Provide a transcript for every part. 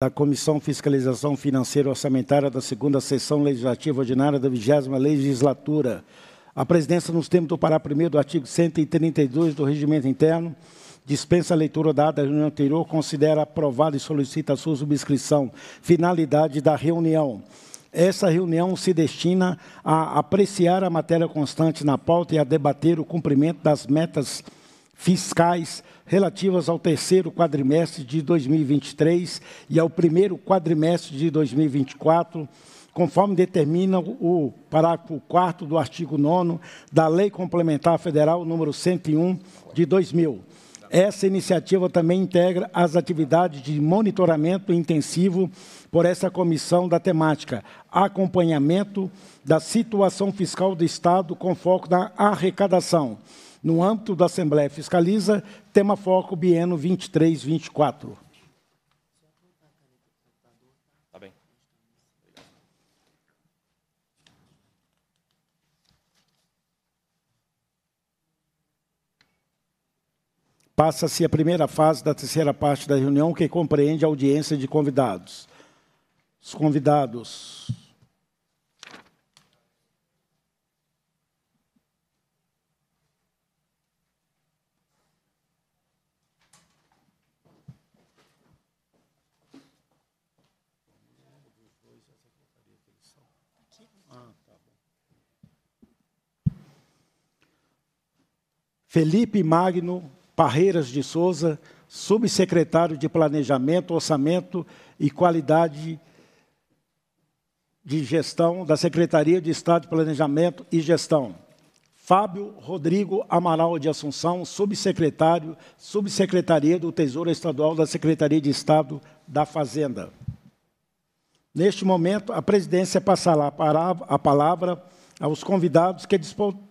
da Comissão Fiscalização Financeira e Orçamentária da segunda sessão legislativa ordinária da 20 legislatura. A presidência, nos termos do parágrafo 1 do artigo 132 do Regimento Interno, dispensa a leitura dada na reunião anterior, considera aprovada e solicita a sua subscrição. Finalidade da reunião. Essa reunião se destina a apreciar a matéria constante na pauta e a debater o cumprimento das metas fiscais relativas ao terceiro quadrimestre de 2023 e ao primeiro quadrimestre de 2024, conforme determina o parágrafo 4 do artigo 9 da Lei Complementar Federal número 101 de 2000. Essa iniciativa também integra as atividades de monitoramento intensivo por essa comissão da temática acompanhamento da situação fiscal do Estado com foco na arrecadação no âmbito da Assembleia Fiscaliza, tema foco bieno 23, 24. Tá bem. Passa-se a primeira fase da terceira parte da reunião, que compreende a audiência de convidados. Os convidados Felipe Magno Parreiras de Souza, subsecretário de Planejamento, Orçamento e Qualidade de Gestão da Secretaria de Estado de Planejamento e Gestão. Fábio Rodrigo Amaral de Assunção, subsecretário, subsecretaria do Tesouro Estadual da Secretaria de Estado da Fazenda. Neste momento, a presidência passará a palavra aos convidados que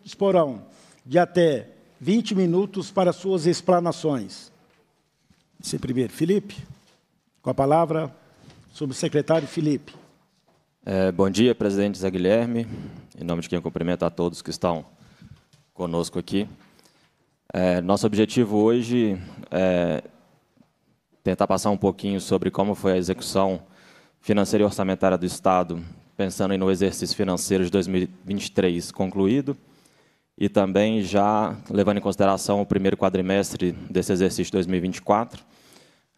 disporão de até 20 minutos para suas explanações. Esse primeiro, Felipe, com a palavra, subsecretário Felipe. É, bom dia, presidente Zé Guilherme. Em nome de quem eu cumprimento a todos que estão conosco aqui. É, nosso objetivo hoje é tentar passar um pouquinho sobre como foi a execução financeira e orçamentária do Estado, pensando no exercício financeiro de 2023 concluído e também já levando em consideração o primeiro quadrimestre desse exercício 2024.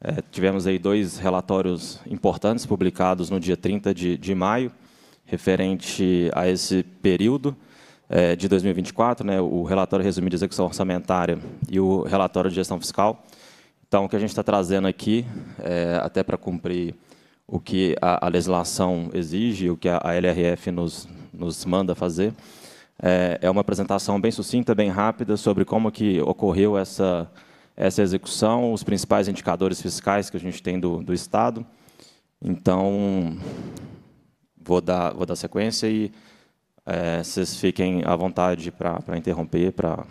É, eh, tivemos aí dois relatórios importantes publicados no dia 30 de, de maio, referente a esse período é, de 2024, né, o relatório resumido de execução orçamentária e o relatório de gestão fiscal. Então, o que a gente está trazendo aqui, é, até para cumprir o que a, a, legislação exige, o que a, a LRF nos, nos manda fazer, é, é uma apresentação bem sucinta, bem rápida, sobre como que ocorreu essa, essa execução, os principais indicadores fiscais que a gente tem do, do Estado. Então, vou dar, vou dar sequência e é, vocês fiquem à vontade para interromper, para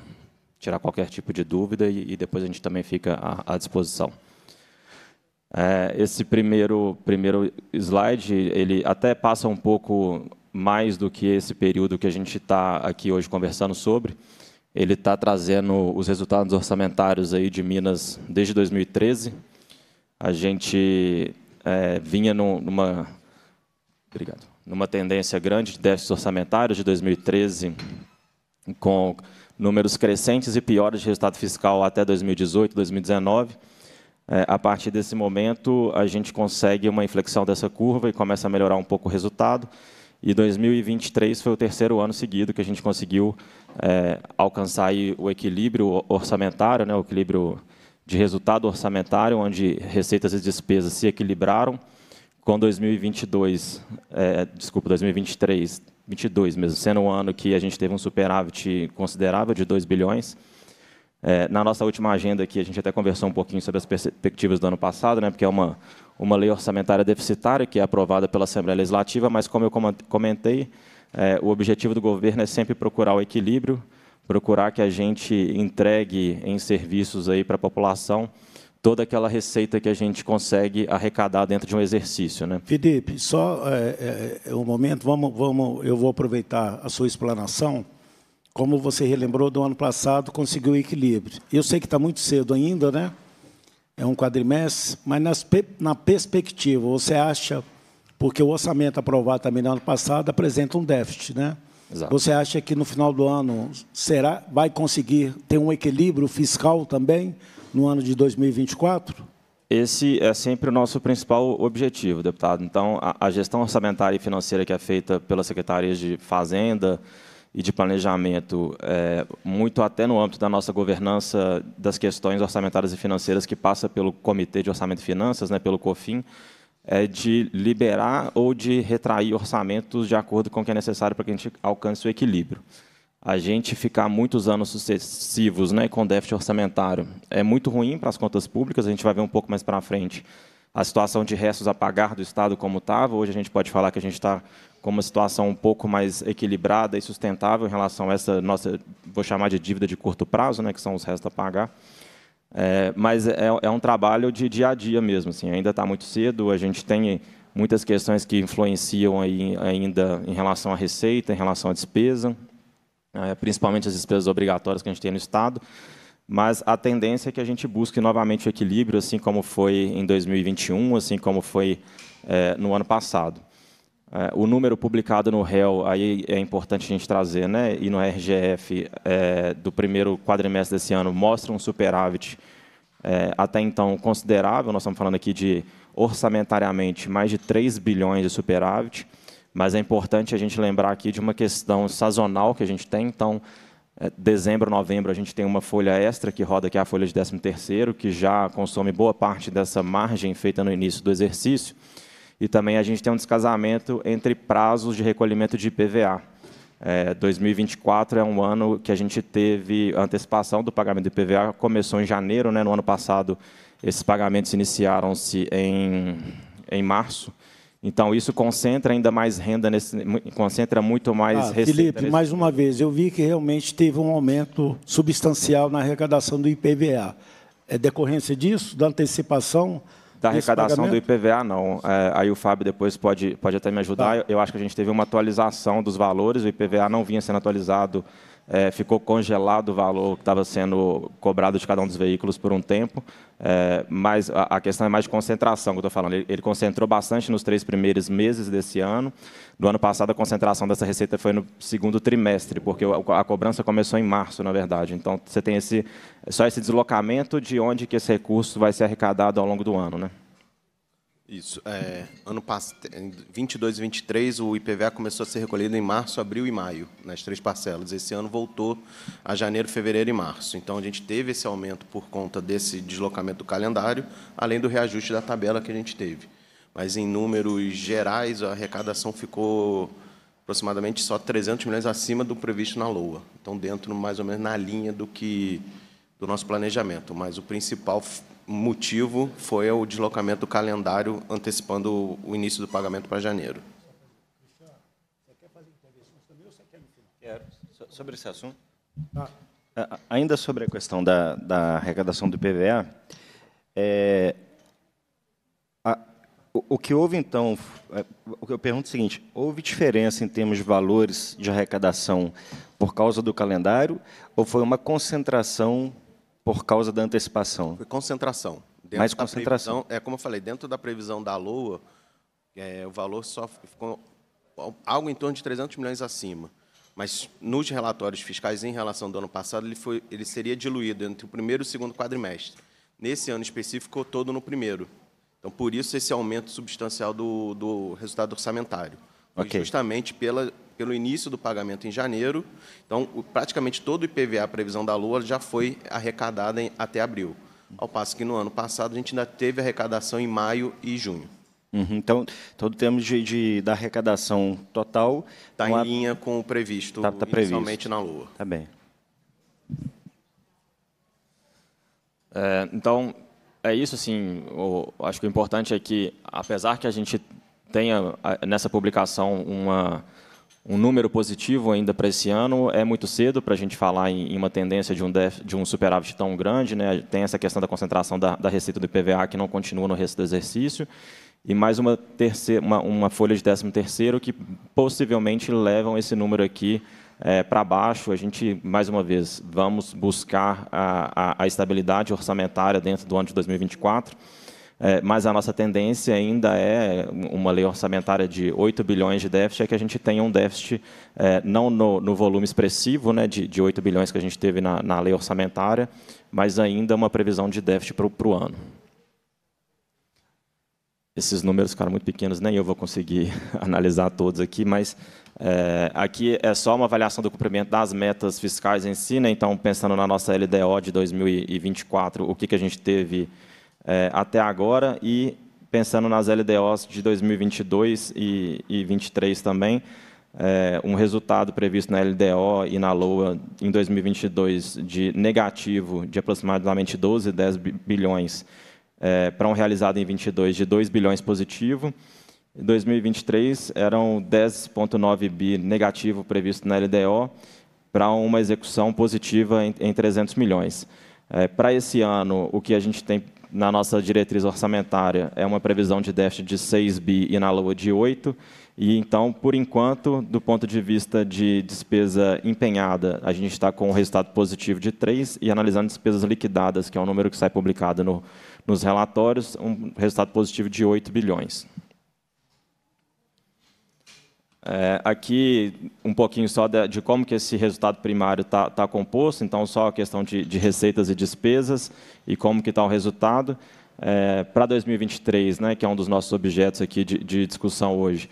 tirar qualquer tipo de dúvida e, e depois a gente também fica à, à disposição. É, esse primeiro, primeiro slide, ele até passa um pouco mais do que esse período que a gente está aqui hoje conversando sobre. Ele está trazendo os resultados orçamentários aí de Minas desde 2013. A gente é, vinha no, numa, obrigado, numa tendência grande de déficit orçamentário de 2013, com números crescentes e piores de resultado fiscal até 2018, 2019. É, a partir desse momento, a gente consegue uma inflexão dessa curva e começa a melhorar um pouco o resultado e 2023 foi o terceiro ano seguido que a gente conseguiu é, alcançar o equilíbrio orçamentário, né, o equilíbrio de resultado orçamentário, onde receitas e despesas se equilibraram. Com 2022, é, desculpa, 2023, 22 mesmo, sendo um ano que a gente teve um superávit considerável de 2 bilhões. É, na nossa última agenda aqui, a gente até conversou um pouquinho sobre as perspectivas do ano passado, né, porque é uma, uma lei orçamentária deficitária, que é aprovada pela Assembleia Legislativa, mas, como eu comentei, é, o objetivo do governo é sempre procurar o equilíbrio, procurar que a gente entregue em serviços aí para a população toda aquela receita que a gente consegue arrecadar dentro de um exercício, né? Felipe, só é, é, é, um momento, vamos, vamos, eu vou aproveitar a sua explanação. Como você relembrou do ano passado, conseguiu equilíbrio. Eu sei que está muito cedo ainda, né? é um quadrimestre, mas nas, na perspectiva, você acha, porque o orçamento aprovado também no ano passado apresenta um déficit, né? Exato. Você acha que no final do ano será vai conseguir ter um equilíbrio fiscal também no ano de 2024? Esse é sempre o nosso principal objetivo, deputado. Então, a, a gestão orçamentária e financeira que é feita pelas secretarias de Fazenda, e de planejamento, é, muito até no âmbito da nossa governança das questões orçamentárias e financeiras que passa pelo Comitê de Orçamento e Finanças, né, pelo COFIN, é de liberar ou de retrair orçamentos de acordo com o que é necessário para que a gente alcance o equilíbrio. A gente ficar muitos anos sucessivos né, com déficit orçamentário é muito ruim para as contas públicas, a gente vai ver um pouco mais para frente a situação de restos a pagar do Estado como estava. Hoje a gente pode falar que a gente está com uma situação um pouco mais equilibrada e sustentável em relação a essa nossa, vou chamar de dívida de curto prazo, né, que são os restos a pagar. É, mas é, é, um trabalho de dia a dia mesmo. Assim, ainda está muito cedo, a gente tem muitas questões que influenciam aí, ainda em relação à receita, em relação à despesa, é, principalmente as despesas obrigatórias que a gente tem no Estado. Mas a tendência é que a gente busque novamente o equilíbrio, assim como foi em 2021, assim como foi é, no ano passado. É, o número publicado no rel aí é importante a gente trazer, né? e no RGF é, do primeiro quadrimestre desse ano, mostra um superávit é, até então considerável. Nós estamos falando aqui de, orçamentariamente, mais de 3 bilhões de superávit, mas é importante a gente lembrar aqui de uma questão sazonal que a gente tem. Então, é, dezembro, novembro, a gente tem uma folha extra que roda, que é a folha de 13º, que já consome boa parte dessa margem feita no início do exercício. E também a gente tem um descasamento entre prazos de recolhimento de IPVA. É, 2024 é um ano que a gente teve antecipação do pagamento do IPVA, começou em janeiro, né? no ano passado esses pagamentos iniciaram-se em, em março. Então isso concentra ainda mais renda nesse, concentra muito mais ah, Felipe, nesse... mais uma vez, eu vi que realmente teve um aumento substancial na arrecadação do IPVA. É decorrência disso, da antecipação da arrecadação do IPVA, não. É, aí o Fábio depois pode, pode até me ajudar. Tá. Eu, eu acho que a gente teve uma atualização dos valores, o IPVA não vinha sendo atualizado é, ficou congelado o valor que estava sendo cobrado de cada um dos veículos por um tempo, é, mas a, a, questão é mais de concentração que eu estou falando. Ele, ele, concentrou bastante nos três primeiros meses desse ano. Do ano passado, a concentração dessa receita foi no segundo trimestre, porque a, a cobrança começou em março, na verdade. Então, você tem esse, só esse deslocamento de onde que esse recurso vai ser arrecadado ao longo do ano. Né? Isso. É, ano passado, 22 e 23, o IPVA começou a ser recolhido em março, abril e maio, nas três parcelas. Esse ano voltou a janeiro, fevereiro e março. Então, a gente teve esse aumento por conta desse deslocamento do calendário, além do reajuste da tabela que a gente teve. Mas, em números gerais, a arrecadação ficou aproximadamente só 300 milhões acima do previsto na LOA. Então, dentro, mais ou menos, na linha do que do nosso planejamento. Mas o principal motivo foi o deslocamento do calendário antecipando o início do pagamento para janeiro. Sobre esse assunto, ah. ainda sobre a questão da, da arrecadação do IPVA, é, a, o, o que houve, então, é, o que eu pergunto é o seguinte, houve diferença em termos de valores de arrecadação por causa do calendário ou foi uma concentração por causa da antecipação? Foi concentração. Dentro Mais concentração. Previsão, é como eu falei, dentro da previsão da LOA, é, o valor só ficou algo em torno de 300 milhões acima. Mas nos relatórios fiscais em relação ao ano passado, ele, foi, ele seria diluído entre o primeiro e o segundo quadrimestre. Nesse ano específico, todo no primeiro. Então, por isso, esse aumento substancial do, do resultado orçamentário. Okay. Justamente pela pelo início do pagamento em janeiro. Então, praticamente todo o IPVA, a previsão da Lua, já foi arrecadada em, até abril. Ao passo que no ano passado a gente ainda teve arrecadação em maio e junho. Uhum, então, todo então tempo de, de, da arrecadação total está em a... linha com o previsto tá, tá previsto. na Lua. Tá bem. É, então, é isso, assim, acho que o importante é que, apesar que a gente tenha nessa publicação uma, um número positivo ainda para esse ano. É muito cedo para a gente falar em, uma tendência de um, def, de um superávit tão grande. Né? Tem essa questão da concentração da, da receita do IPVA que não continua no resto do exercício. E mais uma, terceira, uma, uma folha de 13 terceiro que possivelmente levam esse número aqui é, para baixo. A gente, mais uma vez, vamos buscar a, a, a estabilidade orçamentária dentro do ano de 2024. É, mas a nossa tendência ainda é uma lei orçamentária de 8 bilhões de déficit, é que a gente tenha um déficit é, não no, no, volume expressivo né, de, de 8 bilhões que a gente teve na, na lei orçamentária, mas ainda uma previsão de déficit para o ano. Esses números ficaram muito pequenos, nem eu vou conseguir analisar todos aqui, mas é, aqui é só uma avaliação do cumprimento das metas fiscais em si, né? então pensando na nossa LDO de 2024, o que, que a gente teve é, até agora e pensando nas LDOs de 2022 e, e também, é, um resultado previsto na LDO e na LOA em 2022 de negativo de aproximadamente 12, 10 bilhões é, para um realizado em 2022 de 2 bilhões positivo. Em 2023 eram 10,9 bi negativo previsto na LDO para uma execução positiva em, em 300 milhões. É, para esse ano, o que a gente tem na nossa diretriz orçamentária é uma previsão de déficit de 6 bi e na LOA de 8. E então, por enquanto, do ponto de vista de despesa empenhada, a gente está com um resultado positivo de 3 e analisando despesas liquidadas, que é um número que sai publicado no, nos relatórios, um resultado positivo de 8 bilhões. É, aqui, um pouquinho só de, de, como que esse resultado primário está tá composto, então, só a questão de, de, receitas e despesas e como que está o resultado. É, Para 2023, né, que é um dos nossos objetos aqui de, de discussão hoje,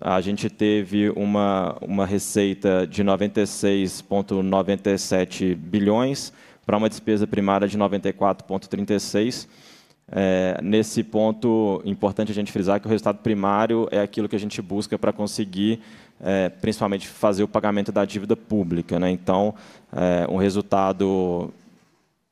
a gente teve uma, uma receita de 96,97 bilhões para uma despesa primária de 94,36 bilhões é, nesse ponto, importante a gente frisar que o resultado primário é aquilo que a gente busca para conseguir, é, principalmente, fazer o pagamento da dívida pública. Né? Então, é, um resultado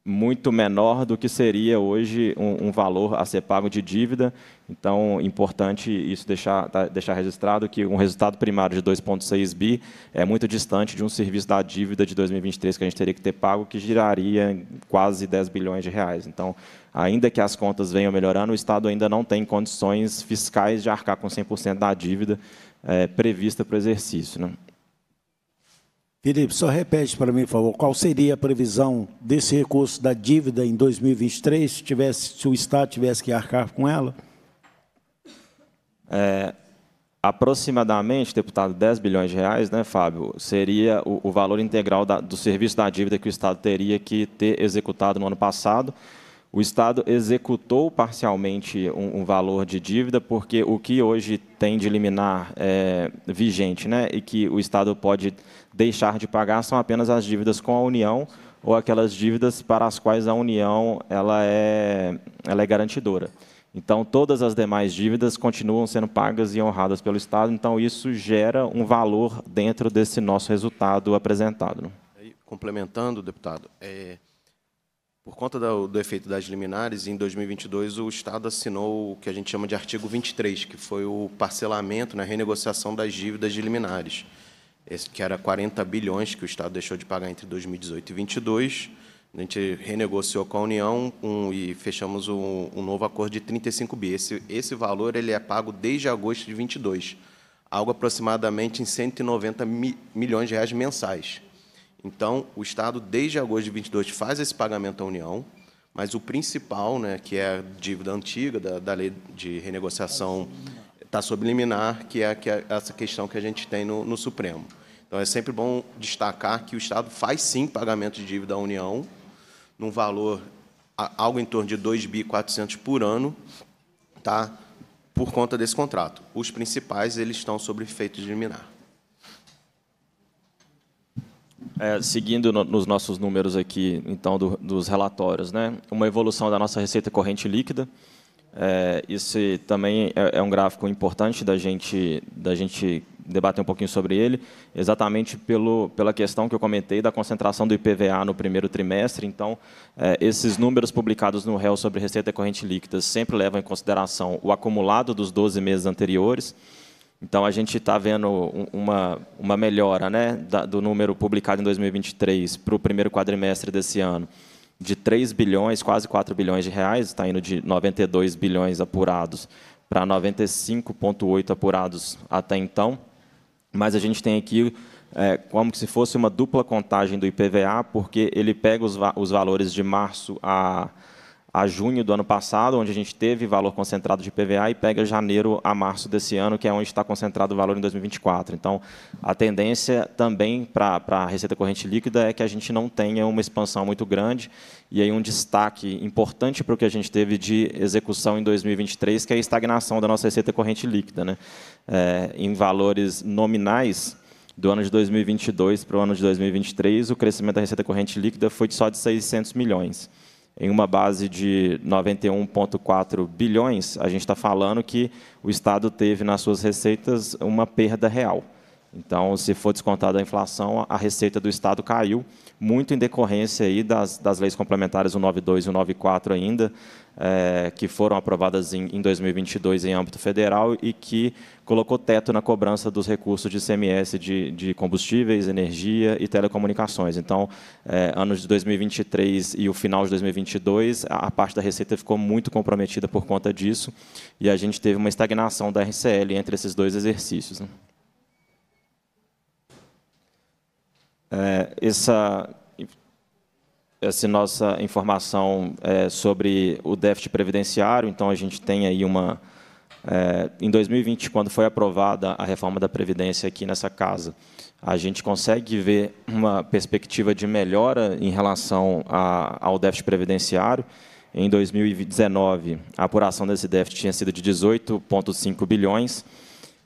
muito menor do que seria hoje um, um, valor a ser pago de dívida. Então, importante isso deixar, tá, deixar registrado que um resultado primário de 2,6 bi é muito distante de um serviço da dívida de 2023 que a gente teria que ter pago, que giraria quase 10 bilhões de reais. Então, ainda que as contas venham melhorando, o Estado ainda não tem condições fiscais de arcar com 100% da dívida é, prevista para o exercício. Né? Felipe, só repete para mim, por favor, qual seria a previsão desse recurso da dívida em 2023, se, tivesse, se o Estado tivesse que arcar com ela? É, aproximadamente, deputado, 10 bilhões de reais, né, Fábio, seria o, o valor integral da, do serviço da dívida que o Estado teria que ter executado no ano passado. O Estado executou parcialmente um, um valor de dívida, porque o que hoje tem de liminar é, vigente né, e que o Estado pode deixar de pagar são apenas as dívidas com a União ou aquelas dívidas para as quais a União ela é, ela é garantidora. Então, todas as demais dívidas continuam sendo pagas e honradas pelo Estado, então isso gera um valor dentro desse nosso resultado apresentado. Né? Complementando, deputado, é, por conta do, do, efeito das liminares, em 2022 o Estado assinou o que a gente chama de artigo 23, que foi o parcelamento na né, renegociação das dívidas de liminares, Esse, que era 40 bilhões que o Estado deixou de pagar entre 2018 e 2022. A gente renegociou com a União um, e fechamos um, um, novo acordo de 35 bi. Esse, esse valor ele é pago desde agosto de 22, algo aproximadamente em 190 mi, milhões de reais mensais. Então, o Estado, desde agosto de 22, faz esse pagamento à União, mas o principal, né, que é a dívida antiga da, da lei de renegociação, está subliminar, que é, que é essa questão que a gente tem no, no Supremo. Então, é sempre bom destacar que o Estado faz, sim, pagamento de dívida à União, num valor algo em torno de 2.400 por ano, tá? Por conta desse contrato. Os principais eles estão sobre efeito de liminar. É, seguindo no, nos nossos números aqui, então, do, dos relatórios, né? uma evolução da nossa receita corrente líquida. É, esse também é, é, um gráfico importante da gente, da gente debater um pouquinho sobre ele, exatamente pelo, pela questão que eu comentei da concentração do IPVA no primeiro trimestre. Então, é, esses números publicados no rel sobre receita corrente líquida sempre levam em consideração o acumulado dos 12 meses anteriores, então a gente está vendo uma, uma melhora né, do número publicado em 2023 para o primeiro quadrimestre desse ano de 3 bilhões, quase 4 bilhões de reais, está indo de 92 bilhões apurados para 95,8 apurados até então. Mas a gente tem aqui é, como se fosse uma dupla contagem do IPVA, porque ele pega os, va os valores de março a a junho do ano passado, onde a gente teve valor concentrado de PVA, e pega janeiro a março desse ano, que é onde está concentrado o valor em 2024. Então, a tendência também para a receita corrente líquida é que a gente não tenha uma expansão muito grande, e aí um destaque importante para o que a gente teve de execução em 2023, que é a estagnação da nossa receita corrente líquida. Né? É, em valores nominais, do ano de 2022 para o ano de 2023, o crescimento da receita corrente líquida foi de só de 600 milhões em uma base de 91,4 bilhões, a gente está falando que o Estado teve nas suas receitas uma perda real. Então, se for descontada a inflação, a receita do Estado caiu muito em decorrência aí das, das leis complementares 192 e 194 ainda, é, que foram aprovadas em, em 2022 em âmbito federal e que colocou teto na cobrança dos recursos de CMS de, de combustíveis, energia e telecomunicações. Então, é, anos de 2023 e o final de 2022, a, parte da receita ficou muito comprometida por conta disso e a gente teve uma estagnação da RCL entre esses dois exercícios. Né? É, essa, essa nossa informação é, sobre o déficit previdenciário, então a gente tem aí uma... É, em 2020, quando foi aprovada a reforma da Previdência aqui nessa casa, a gente consegue ver uma perspectiva de melhora em relação a, ao déficit previdenciário. Em 2019, a apuração desse déficit tinha sido de 18,5 bilhões,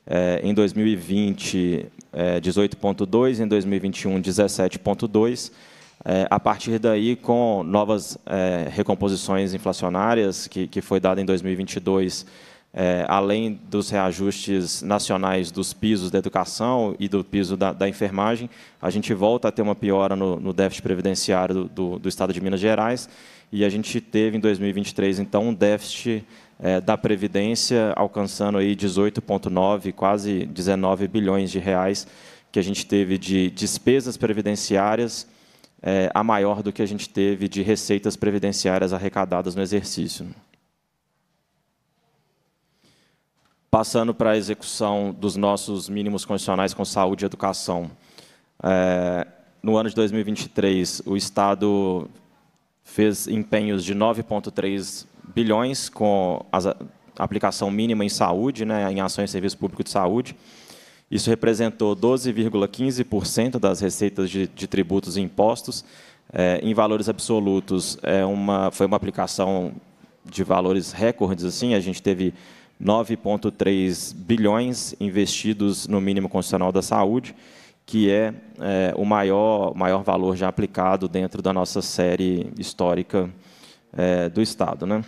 é, em 2020, é, 18,2%, em 2021, 17,2%. É, a partir daí, com novas é, recomposições inflacionárias, que, que foi dada em 2022, é, além dos reajustes nacionais dos pisos da educação e do piso da, da enfermagem, a gente volta a ter uma piora no, no déficit previdenciário do, do, do Estado de Minas Gerais, e a gente teve em 2023, então, um déficit é, da Previdência, alcançando aí 18,9, quase 19 bilhões de reais que a gente teve de despesas previdenciárias, é, a maior do que a gente teve de receitas previdenciárias arrecadadas no exercício. Passando para a execução dos nossos mínimos condicionais com saúde e educação. É, no ano de 2023, o Estado fez empenhos de 9,3 bilhões com a aplicação mínima em saúde, né, em ações e serviço público de saúde. Isso representou 12,15% das receitas de, de, tributos e impostos. É, em valores absolutos, é uma, foi uma aplicação de valores recordes. Assim, a gente teve 9,3 bilhões investidos no mínimo constitucional da saúde, que é, é, o maior, maior valor já aplicado dentro da nossa série histórica é, do Estado. Né?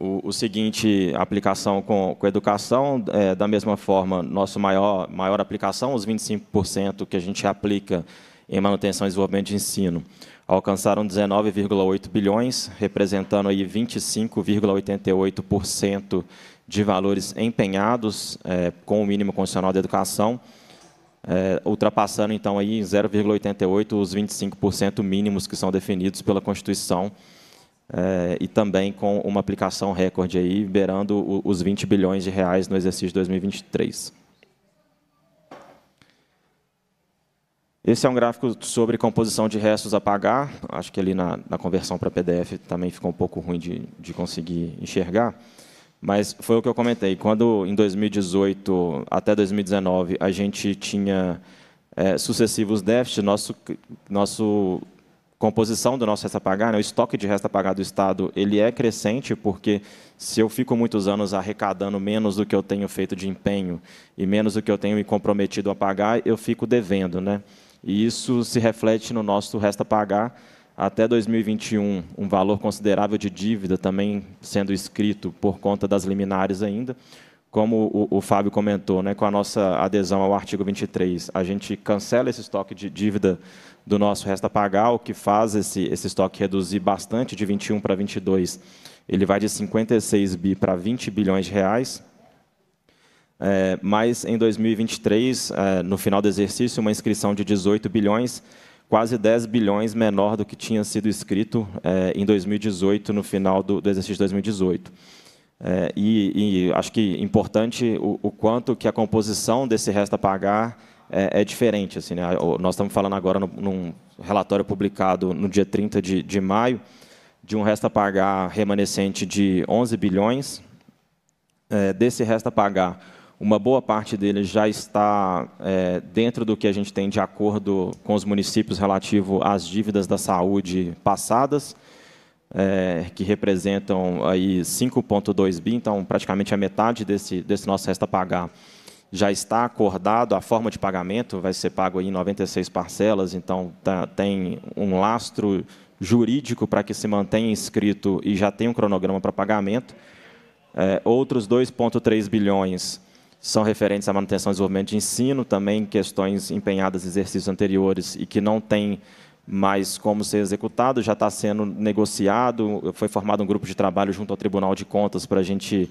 o, o seguinte, aplicação com, com educação, é, da mesma forma, nosso maior, maior aplicação, os 25% que a gente aplica em manutenção e desenvolvimento de ensino, alcançaram 19,8 bilhões, representando aí 25,88% de valores empenhados é, com o mínimo condicional de educação, é, ultrapassando então aí 0,88 os 25% mínimos que são definidos pela Constituição é, e também com uma aplicação recorde aí, beirando os 20 bilhões de reais no exercício 2023. Esse é um gráfico sobre composição de restos a pagar. Acho que ali na, na conversão para PDF também ficou um pouco ruim de, de conseguir enxergar. Mas foi o que eu comentei. Quando, em 2018 até 2019, a gente tinha é, sucessivos déficits, nosso, nosso composição do nosso resta a pagar, né, o estoque de resta a pagar do Estado, ele é crescente, porque se eu fico muitos anos arrecadando menos do que eu tenho feito de empenho e menos do que eu tenho me comprometido a pagar, eu fico devendo. Né? E isso se reflete no nosso resta a pagar até 2021, um valor considerável de dívida também sendo escrito por conta das liminares ainda. Como o, o Fábio comentou, né, com a nossa adesão ao artigo 23, a gente cancela esse estoque de dívida do nosso resta pagar, o que faz esse, esse estoque reduzir bastante de 21 para 22. Ele vai de 56 bi para 20 bilhões de reais. É, mas em 2023, é, no final do exercício, uma inscrição de 18 bilhões, quase 10 bilhões menor do que tinha sido escrito é, em 2018, no final do, do exercício de 2018. É, e, e, acho que é importante o, o, quanto que a composição desse resta pagar é, é diferente. Assim, né? Nós estamos falando agora no, num relatório publicado no dia 30 de, de maio, de um resto a pagar remanescente de 11 bilhões. É, desse resto a pagar, uma boa parte dele já está é, dentro do que a gente tem de acordo com os municípios relativo às dívidas da saúde passadas, é, que representam aí 5,2 bi, então praticamente a metade desse, desse nosso resto a pagar já está acordado, a forma de pagamento vai ser pago em 96 parcelas, então tá, tem um lastro jurídico para que se mantenha inscrito e já tem um cronograma para pagamento. É, outros 2,3 bilhões são referentes à manutenção e desenvolvimento de ensino, também questões empenhadas em exercícios anteriores e que não tem mais como ser executado, já está sendo negociado, foi formado um grupo de trabalho junto ao Tribunal de Contas para a gente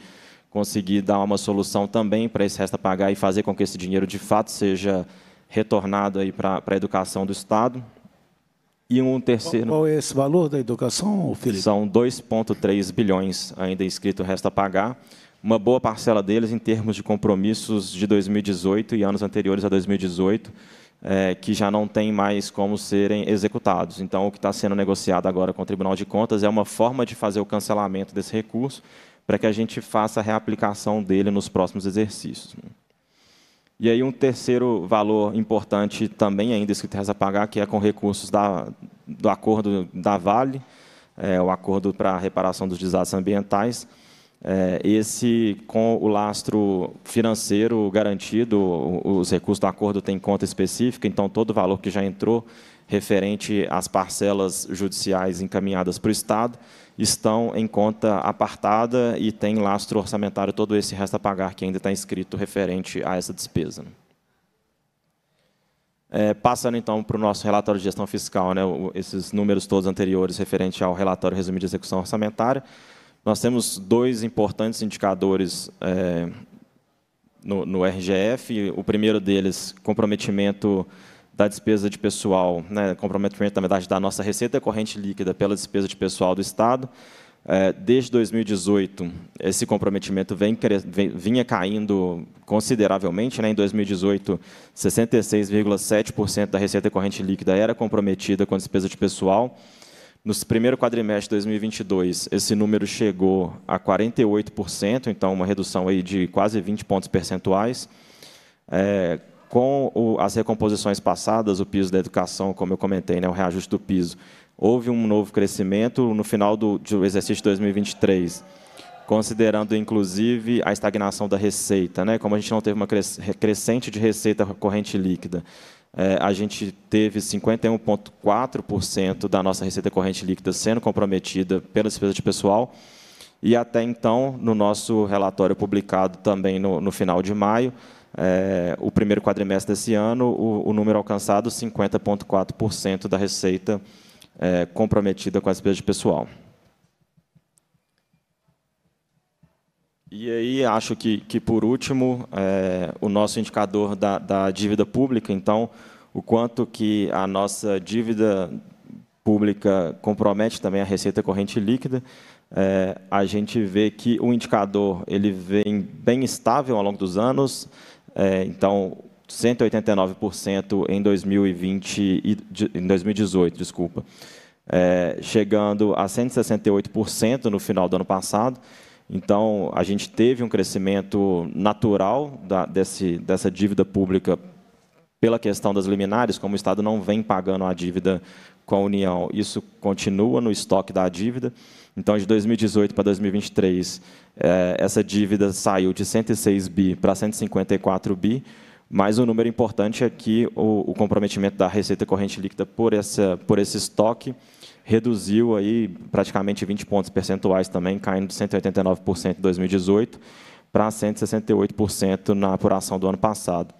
conseguir dar uma solução também para esse resto a pagar e fazer com que esse dinheiro de fato seja retornado aí para, a educação do Estado. E um terceiro. Qual, qual é esse valor da educação, Felipe? São 2,3 bilhões ainda inscrito resta pagar. Uma boa parcela deles em termos de compromissos de 2018 e anos anteriores a 2018, é, que já não tem mais como serem executados. Então, o que está sendo negociado agora com o Tribunal de Contas é uma forma de fazer o cancelamento desse recurso para que a gente faça a reaplicação dele nos próximos exercícios. E aí um terceiro valor importante também ainda escrito reza pagar, que é com recursos da, do acordo da Vale, é, o acordo para a reparação dos desastres ambientais, é, esse com o lastro financeiro garantido, os recursos do acordo têm conta específica, então todo o valor que já entrou referente às parcelas judiciais encaminhadas para o Estado estão em conta apartada e tem lastro orçamentário todo esse resto a pagar que ainda está inscrito referente a essa despesa. É, passando, então, para o nosso relatório de gestão fiscal, né, esses números todos anteriores referente ao relatório resumido de execução orçamentária, nós temos dois importantes indicadores é, no, no RGF. O primeiro deles, comprometimento da despesa de pessoal, né, comprometimento, na verdade, da nossa receita corrente líquida pela despesa de pessoal do Estado. É, desde 2018, esse comprometimento vem, vem, vinha caindo consideravelmente. Né? Em 2018, 66,7% da receita corrente líquida era comprometida com a despesa de pessoal. No primeiro quadrimestre de 2022, esse número chegou a 48%, então uma redução aí de quase 20 pontos percentuais. É, com o, as recomposições passadas, o piso da educação, como eu comentei, né, o reajuste do piso, houve um novo crescimento no final do, do exercício 2023, considerando inclusive a estagnação da receita. Né? Como a gente não teve uma crescente de receita corrente líquida, é, a gente teve 51,4% da nossa receita corrente líquida sendo comprometida pela despesa de pessoal. E até então, no nosso relatório publicado também no, no final de maio, é, o primeiro quadrimestre desse ano, o, o número alcançado, 50,4% da receita é, comprometida com as despesas de pessoal. E aí, acho que, que por último, é, o nosso indicador da, da, dívida pública, então, o quanto que a nossa dívida pública compromete também a receita corrente líquida, é, a gente vê que o indicador ele vem bem estável ao longo dos anos, é, então, 189% em 2020 em 2018, desculpa, é, chegando a 168% no final do ano passado. Então, a gente teve um crescimento natural da, desse, dessa dívida pública pela questão das liminares, como o Estado não vem pagando a dívida com a União. Isso continua no estoque da dívida. Então, de 2018 para 2023, é, essa dívida saiu de 106 bi para 154 bi, mas o um número importante é que o, o, comprometimento da receita corrente líquida por, essa, por esse estoque reduziu aí praticamente 20 pontos percentuais também, caindo de 189% em 2018 para 168% na apuração do ano passado.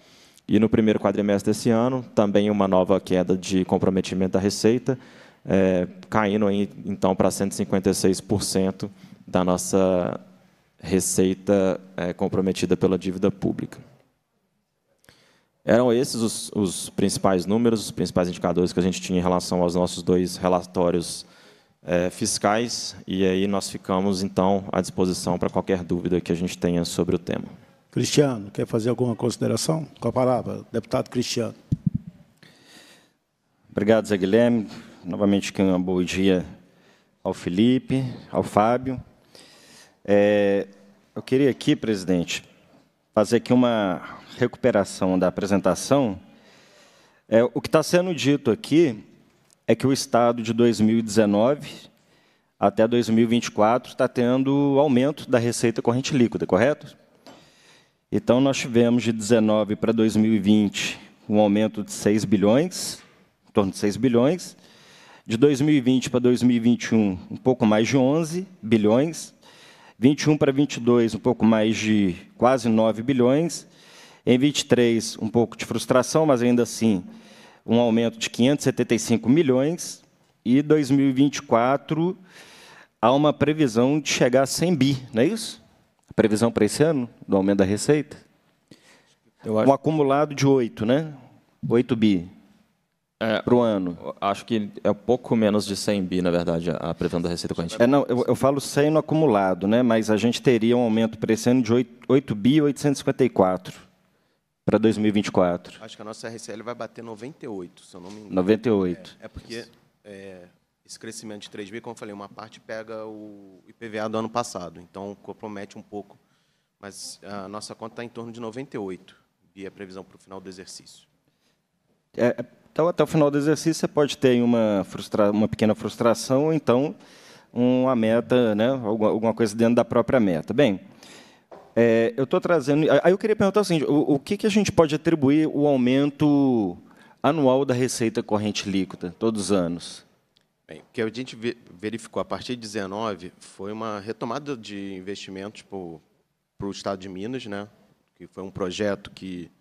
E no primeiro quadrimestre desse ano, também uma nova queda de comprometimento da receita, é, caindo aí, então para 156% da nossa receita é, comprometida pela dívida pública. Eram esses os, os, principais números, os principais indicadores que a gente tinha em relação aos nossos dois relatórios é, fiscais, e aí nós ficamos, então, à disposição para qualquer dúvida que a gente tenha sobre o tema. Cristiano, quer fazer alguma consideração? Com a palavra, deputado Cristiano. Obrigado, Zé Guilherme novamente que um bom dia ao Felipe, ao Fábio. É, eu queria aqui, presidente, fazer aqui uma recuperação da apresentação. É, o que está sendo dito aqui é que o Estado de 2019 até 2024 está tendo aumento da receita corrente líquida, correto? Então, nós tivemos de 19 para 2020 um aumento de 6 bilhões, em torno de 6 bilhões, de 2020 para 2021, um pouco mais de 11 bilhões. 21 para 22, um pouco mais de quase 9 bilhões. Em 23, um pouco de frustração, mas ainda assim, um aumento de 575 milhões. E 2024, há uma previsão de chegar a 100 bi, não é isso? A previsão para esse ano, do aumento da receita? Um acumulado de 8, né? 8 bi é, para o ano? Acho que é um pouco menos de 100 bi, na verdade, a previsão da Receita Corrente. É, não, eu, eu, falo 100 no acumulado, né? mas a gente teria um aumento para esse ano de 8, 8 bi 854 para 2024. Acho que a nossa RCL vai bater 98, se eu não me engano. 98. É, é porque é, esse crescimento de 3 bi, como eu falei, uma parte pega o IPVA do ano passado, então compromete um pouco, mas a nossa conta está em torno de 98 bi é a previsão para o final do exercício. É, então, até o final do exercício, você pode ter uma, frustra uma pequena frustração, ou então uma meta, né, alguma coisa dentro da própria meta. Bem, é, eu estou trazendo. Aí eu queria perguntar o seguinte: o, que, que a gente pode atribuir o aumento anual da receita corrente líquida, todos os anos? Bem, o que a gente verificou a partir de 19 foi uma retomada de investimentos para o estado de Minas, né? que foi um projeto que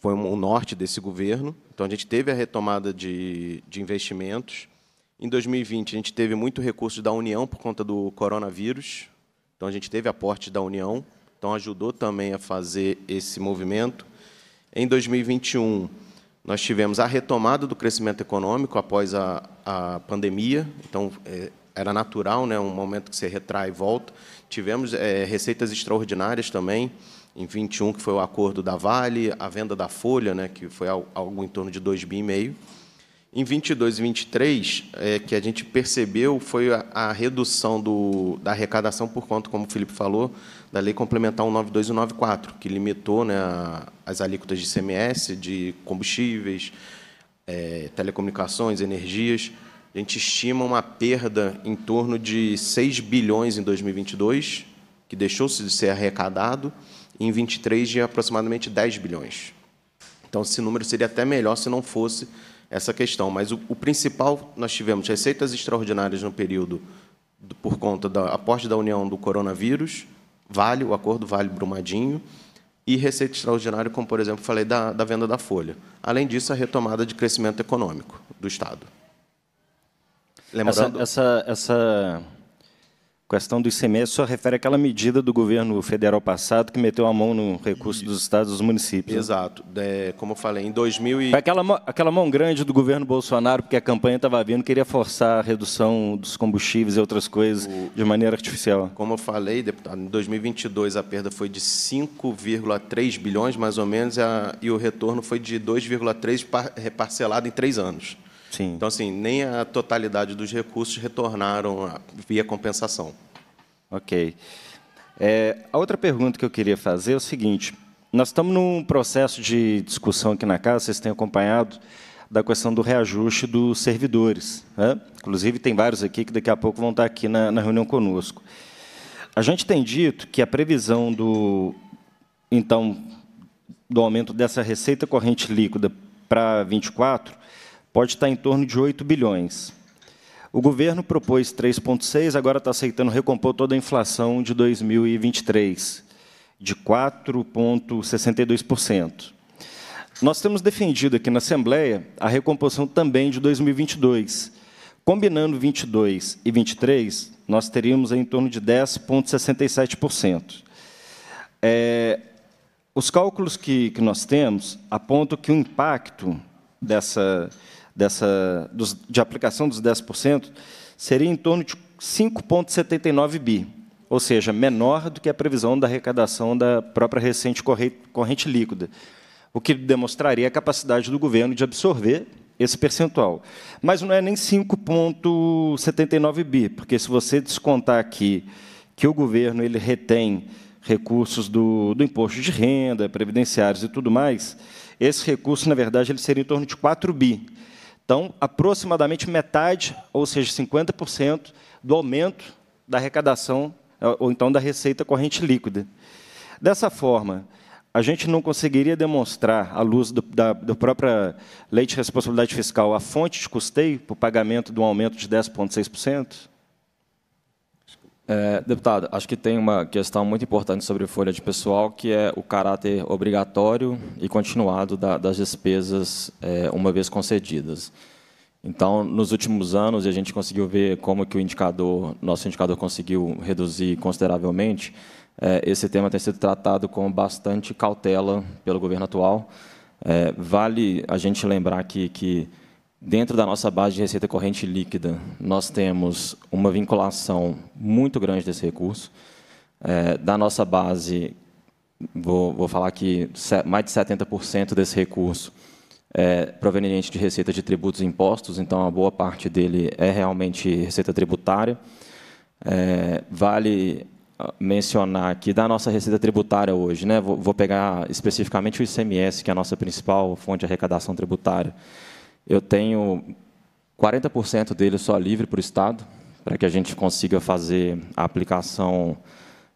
foi o norte desse governo. Então, a gente teve a retomada de, de investimentos. Em 2020, a gente teve muito recurso da União por conta do coronavírus. Então, a gente teve aporte da União. Então, ajudou também a fazer esse movimento. Em 2021, nós tivemos a retomada do crescimento econômico após a, a pandemia. Então, é, era natural, né, um momento que você retrai e volta. Tivemos é, receitas extraordinárias também em 21, que foi o acordo da Vale, a venda da Folha, né, que foi algo em torno de 2,5 bi. Em 22 e 23, é, que a gente percebeu foi a, a redução do, da arrecadação por conta, como o Felipe falou, da Lei Complementar 192 e 194, que limitou né, as alíquotas de CMS, de combustíveis, é, telecomunicações, energias. A gente estima uma perda em torno de 6 bilhões em 2022, que deixou-se de ser arrecadado, em 23 de aproximadamente 10 bilhões. Então, esse número seria até melhor se não fosse essa questão. Mas o, o principal, nós tivemos receitas extraordinárias no período do, por conta da aporte da União do coronavírus, vale, o acordo vale Brumadinho, e receita extraordinária, como, por exemplo, falei da, da venda da Folha. Além disso, a retomada de crescimento econômico do Estado. Lembrando... essa, essa, essa a questão do ICMS só refere àquela medida do governo federal passado que meteu a mão no recurso dos estados e dos municípios. Né? Exato. É, como eu falei, em 2000 e... Aquela, aquela mão grande do governo Bolsonaro, porque a campanha estava vindo, queria forçar a redução dos combustíveis e outras coisas o... de maneira artificial. Como eu falei, deputado, em 2022 a perda foi de 5,3 bilhões, mais ou menos, e, a, e o retorno foi de 2,3 reparcelado em três anos. Sim. Então, assim, nem a totalidade dos recursos retornaram via compensação. Ok. É, a outra pergunta que eu queria fazer é o seguinte: nós estamos num processo de discussão aqui na casa, vocês têm acompanhado, da questão do reajuste dos servidores. Né? Inclusive, tem vários aqui que daqui a pouco vão estar aqui na, na reunião conosco. A gente tem dito que a previsão do, então, do aumento dessa receita corrente líquida para 24 pode estar em torno de 8 bilhões. O governo propôs 3,6, agora está aceitando recompor toda a inflação de 2023, de 4,62%. Nós temos defendido aqui na Assembleia a recomposição também de 2022. Combinando 22 e 23, nós teríamos em torno de 10,67%. É, os cálculos que, que nós temos apontam que o impacto dessa dessa, dos, de aplicação dos 10% seria em torno de 5,79 bi, ou seja, menor do que a previsão da arrecadação da própria recente corrente líquida, o que demonstraria a capacidade do governo de absorver esse percentual. Mas não é nem 5,79 bi, porque se você descontar aqui que o governo ele retém recursos do, do imposto de renda, previdenciários e tudo mais, esse recurso, na verdade, ele seria em torno de 4 bi. Então, aproximadamente metade, ou seja, 50% do aumento da arrecadação, é, ou então da receita corrente líquida. Dessa forma, a gente não conseguiria demonstrar, à luz do, da, própria lei de responsabilidade fiscal, a fonte de custeio para o pagamento de um aumento de 10,6%? É, deputado, acho que tem uma questão muito importante sobre folha de pessoal, que é o caráter obrigatório e continuado da, das despesas é, uma vez concedidas. Então, nos últimos anos, a gente conseguiu ver como que o indicador, nosso indicador conseguiu reduzir consideravelmente. É, esse tema tem sido tratado com bastante cautela pelo governo atual. É, vale a gente lembrar que, que Dentro da nossa base de receita corrente líquida, nós temos uma vinculação muito grande desse recurso. É, da nossa base, vou, vou falar que mais de 70% desse recurso é proveniente de receita de tributos e impostos, então a boa parte dele é realmente receita tributária. É, vale ah, mencionar que da nossa receita tributária hoje, né, vou, vou pegar especificamente o ICMS, que é a nossa principal fonte de arrecadação tributária, eu tenho 40% dele só livre para o Estado, para que a gente consiga fazer a aplicação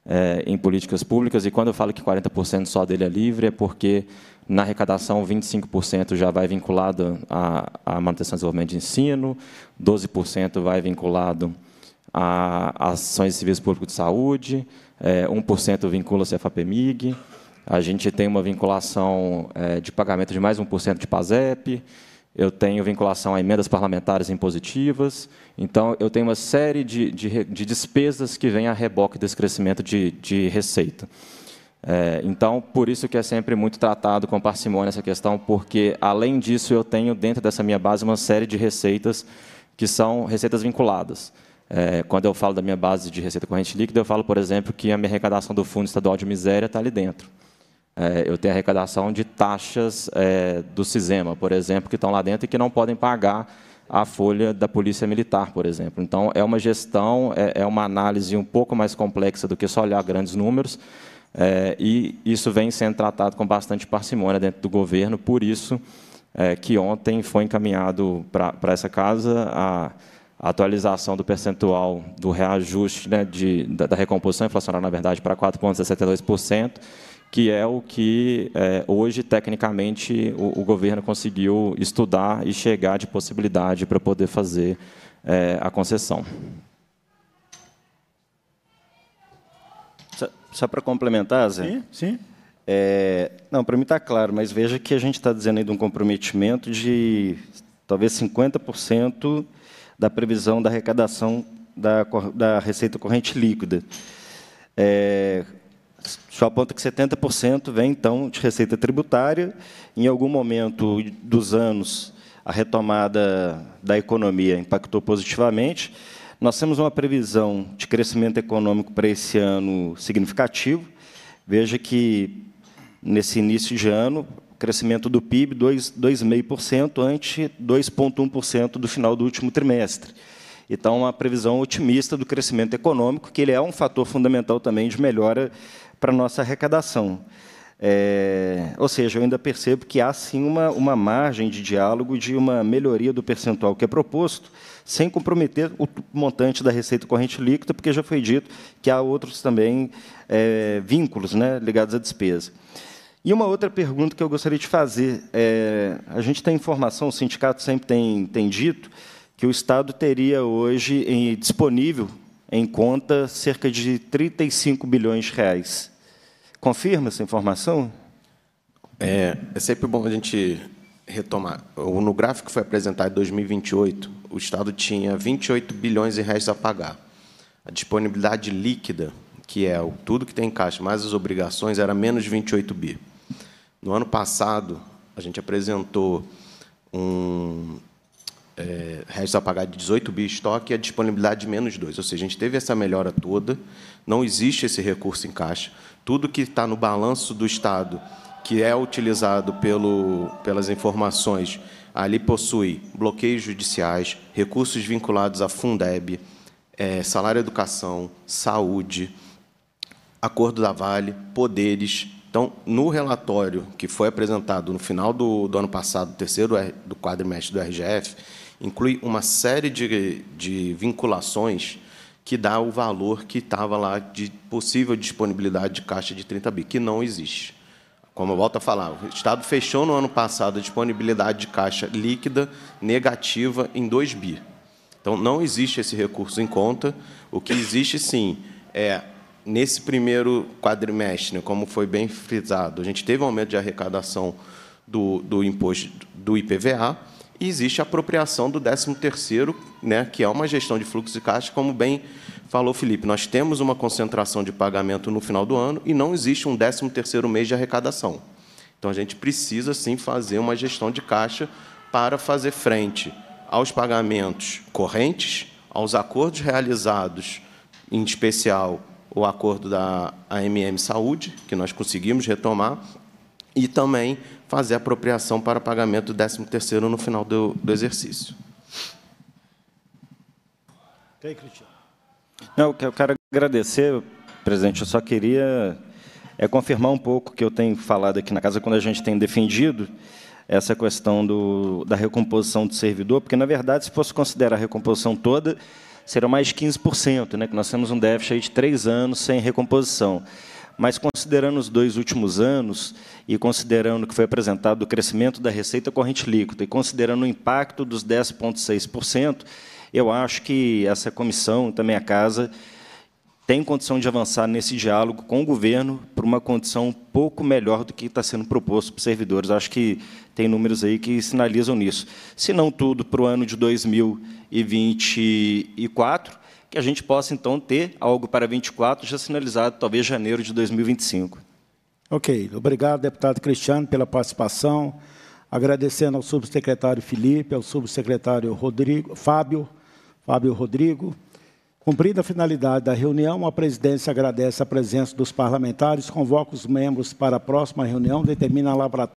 é, em políticas públicas. E quando eu falo que 40% só dele é livre, é porque na arrecadação 25% já vai vinculado à, à manutenção e desenvolvimento de ensino, 12% vai vinculado a ações de serviço público de saúde, é, 1% vincula-se à FAPEMIG, a gente tem uma vinculação é, de pagamento de mais 1% de PASEP, eu tenho vinculação a emendas parlamentares impositivas, então eu tenho uma série de, de, de despesas que vêm a reboque desse crescimento de, de receita. É, então, por isso que é sempre muito tratado com parcimônia essa questão, porque, além disso, eu tenho dentro dessa minha base uma série de receitas que são receitas vinculadas. É, quando eu falo da minha base de receita corrente líquida, eu falo, por exemplo, que a minha arrecadação do Fundo Estadual de Miséria está ali dentro é, eu tenho arrecadação de taxas é, do CISEMA, por exemplo, que estão lá dentro e que não podem pagar a folha da Polícia Militar, por exemplo. Então, é uma gestão, é, é uma análise um pouco mais complexa do que só olhar grandes números, é, e isso vem sendo tratado com bastante parcimônia dentro do governo, por isso é, que ontem foi encaminhado para essa casa a atualização do percentual do reajuste né, de, da, da recomposição inflacionária, na verdade, para 4,62%, que é o que é, hoje, tecnicamente, o, o, governo conseguiu estudar e chegar de possibilidade para poder fazer é, a concessão. Só, só para complementar, Zé? Sim, sim. É, não, para mim está claro, mas veja que a gente está dizendo aí de um comprometimento de talvez 50% da previsão da arrecadação da, da receita corrente líquida. É, só aponta que 70% vem, então, de receita tributária. Em algum momento dos anos, a retomada da economia impactou positivamente. Nós temos uma previsão de crescimento econômico para esse ano significativo. Veja que, nesse início de ano, crescimento do PIB 2,5% ante 2,1% do final do último trimestre. Então, uma previsão otimista do crescimento econômico, que ele é um fator fundamental também de melhora para a nossa arrecadação. É, ou seja, eu ainda percebo que há sim uma, uma margem de diálogo de uma melhoria do percentual que é proposto, sem comprometer o montante da receita corrente líquida, porque já foi dito que há outros também é, vínculos né, ligados à despesa. E uma outra pergunta que eu gostaria de fazer. É, a gente tem informação, o sindicato sempre tem, tem dito, que o Estado teria hoje em, disponível em conta cerca de 35 bilhões de reais Confirma essa informação? É, é sempre bom a gente retomar. No gráfico que foi apresentado em 2028, o Estado tinha 28 bilhões de reais a pagar. A disponibilidade líquida, que é tudo que tem em caixa, mais as obrigações, era menos 28 bi. No ano passado, a gente apresentou um é, resto a pagar de 18 bi estoque e a disponibilidade de menos 2. Ou seja, a gente teve essa melhora toda, não existe esse recurso em caixa. Tudo que está no balanço do Estado, que é utilizado pelo, pelas informações, ali possui bloqueios judiciais, recursos vinculados à Fundeb, é, salário educação, saúde, acordo da Vale, poderes. Então, no relatório que foi apresentado no final do, do ano passado, terceiro do quadrimestre do RGF, inclui uma série de, de vinculações que dá o valor que estava lá de possível disponibilidade de caixa de 30 bi, que não existe. Como eu volto a falar, o Estado fechou no ano passado a disponibilidade de caixa líquida negativa em 2 bi. Então, não existe esse recurso em conta. O que existe, sim, é nesse primeiro quadrimestre, como foi bem frisado, a gente teve um aumento de arrecadação do, do imposto do IPVA, e existe a apropriação do 13º, né, que é uma gestão de fluxo de caixa, como bem falou Felipe. Nós temos uma concentração de pagamento no final do ano e não existe um 13º mês de arrecadação. Então, a gente precisa, sim, fazer uma gestão de caixa para fazer frente aos pagamentos correntes, aos acordos realizados, em especial o acordo da AMM Saúde, que nós conseguimos retomar, e também fazer apropriação para pagamento do 13º no final do, do exercício. Ok, Cristiano. eu quero agradecer, presidente. Eu só queria é confirmar um pouco o que eu tenho falado aqui na casa quando a gente tem defendido essa questão do, da recomposição do servidor, porque, na verdade, se fosse considerar a recomposição toda, serão mais de 15%, né, que nós temos um déficit de três anos sem recomposição mas considerando os dois últimos anos e considerando que foi apresentado o crescimento da receita corrente líquida e considerando o impacto dos 10,6%, eu acho que essa comissão, também a casa, tem condição de avançar nesse diálogo com o governo para uma condição um pouco melhor do que está sendo proposto para os servidores. Acho que tem números aí que sinalizam nisso. Se não tudo para o ano de 2024, que a gente possa, então, ter algo para 24 já sinalizado, talvez janeiro de 2025. Ok. Obrigado, deputado Cristiano, pela participação. Agradecendo ao subsecretário Felipe, ao subsecretário Rodrigo, Fábio, Fábio Rodrigo. Cumprida a finalidade da reunião, a presidência agradece a presença dos parlamentares, convoca os membros para a próxima reunião, determina a laboratória.